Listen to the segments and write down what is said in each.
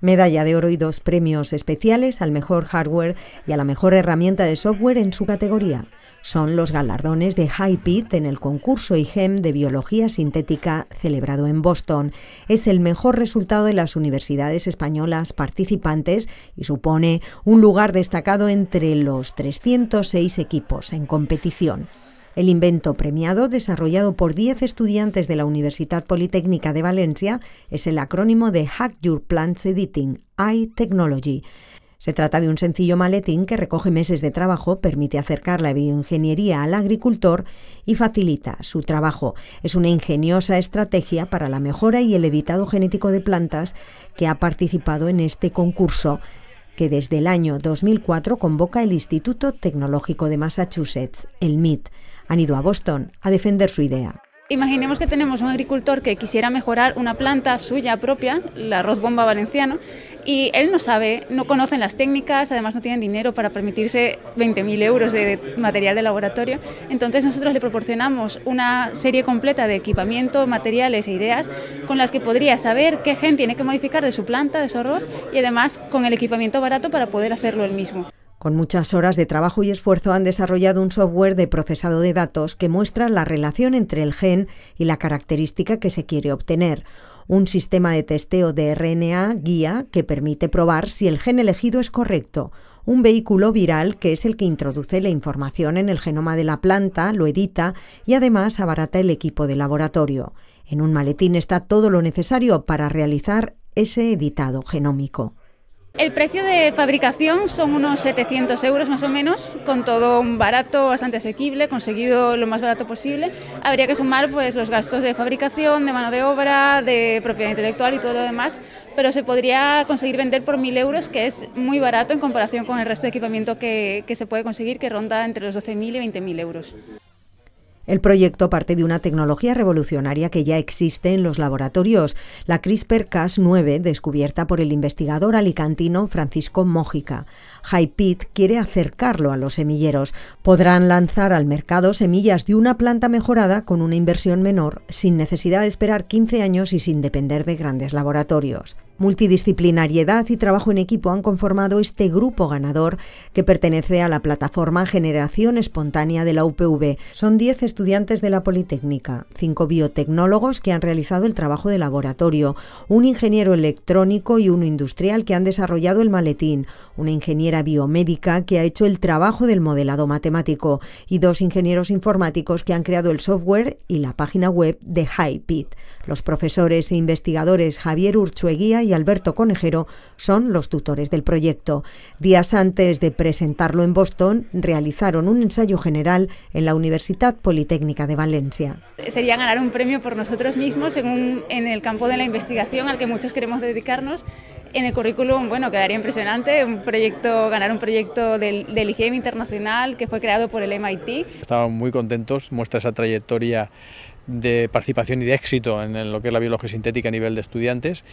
medalla de oro y dos premios especiales al mejor hardware y a la mejor herramienta de software en su categoría. Son los galardones de HiPit en el concurso IGEM de Biología Sintética celebrado en Boston. Es el mejor resultado de las universidades españolas participantes y supone un lugar destacado entre los 306 equipos en competición. El invento premiado, desarrollado por 10 estudiantes de la Universidad Politécnica de Valencia, es el acrónimo de Hack Your Plants Editing, iTechnology. Se trata de un sencillo maletín que recoge meses de trabajo, permite acercar la bioingeniería al agricultor y facilita su trabajo. Es una ingeniosa estrategia para la mejora y el editado genético de plantas que ha participado en este concurso que desde el año 2004 convoca el Instituto Tecnológico de Massachusetts, el MIT han ido a Boston a defender su idea. Imaginemos que tenemos un agricultor que quisiera mejorar una planta suya propia, la arroz bomba valenciano, y él no sabe, no conocen las técnicas, además no tienen dinero para permitirse 20.000 euros de material de laboratorio. Entonces nosotros le proporcionamos una serie completa de equipamiento, materiales e ideas con las que podría saber qué gen tiene que modificar de su planta, de su arroz, y además con el equipamiento barato para poder hacerlo él mismo. Con muchas horas de trabajo y esfuerzo han desarrollado un software de procesado de datos que muestra la relación entre el gen y la característica que se quiere obtener. Un sistema de testeo de RNA guía que permite probar si el gen elegido es correcto. Un vehículo viral que es el que introduce la información en el genoma de la planta, lo edita y además abarata el equipo de laboratorio. En un maletín está todo lo necesario para realizar ese editado genómico. El precio de fabricación son unos 700 euros más o menos, con todo un barato bastante asequible, conseguido lo más barato posible. Habría que sumar pues, los gastos de fabricación, de mano de obra, de propiedad intelectual y todo lo demás, pero se podría conseguir vender por 1.000 euros, que es muy barato en comparación con el resto de equipamiento que, que se puede conseguir, que ronda entre los 12.000 y 20.000 euros. El proyecto parte de una tecnología revolucionaria que ya existe en los laboratorios, la CRISPR-Cas9, descubierta por el investigador alicantino Francisco Mójica. HiPit quiere acercarlo a los semilleros. Podrán lanzar al mercado semillas de una planta mejorada con una inversión menor, sin necesidad de esperar 15 años y sin depender de grandes laboratorios. Multidisciplinariedad y trabajo en equipo han conformado este grupo ganador que pertenece a la plataforma Generación Espontánea de la UPV. Son 10 estudiantes de la Politécnica, 5 biotecnólogos que han realizado el trabajo de laboratorio, un ingeniero electrónico y uno industrial que han desarrollado el maletín, una ingeniera biomédica que ha hecho el trabajo del modelado matemático y dos ingenieros informáticos que han creado el software y la página web de HiPit. Los profesores e investigadores Javier Urchueguía Alberto Conejero son los tutores del proyecto. Días antes de presentarlo en Boston, realizaron un ensayo general en la Universidad Politécnica de Valencia. Sería ganar un premio por nosotros mismos en, el campo de la investigación al que muchos queremos dedicarnos. En el currículum, bueno, quedaría impresionante un proyecto, ganar un proyecto del, del IGM Internacional que fue creado por el MIT. Estábamos muy contentos, muestra esa trayectoria de participación y de éxito en lo que es la biología sintética a nivel de estudiantes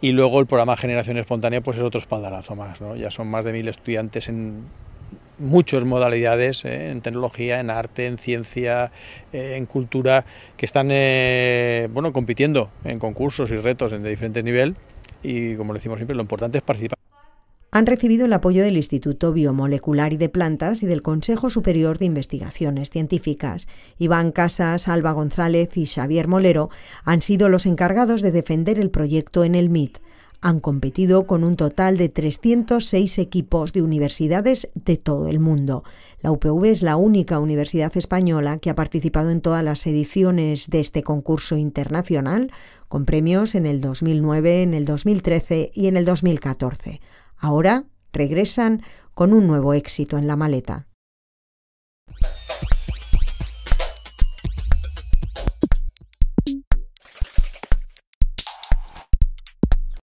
y luego el programa Generación Espontánea pues es otro espaldarazo más, ¿no? ya son más de mil estudiantes en muchas modalidades, ¿eh? en tecnología, en arte, en ciencia, eh, en cultura, que están eh, bueno, compitiendo en concursos y retos de diferentes nivel y como decimos siempre, lo importante es participar han recibido el apoyo del Instituto Biomolecular y de Plantas y del Consejo Superior de Investigaciones Científicas. Iván Casas, Alba González y Xavier Molero han sido los encargados de defender el proyecto en el MIT. Han competido con un total de 306 equipos de universidades de todo el mundo. La UPV es la única universidad española que ha participado en todas las ediciones de este concurso internacional, con premios en el 2009, en el 2013 y en el 2014. Ahora regresan con un nuevo éxito en la maleta.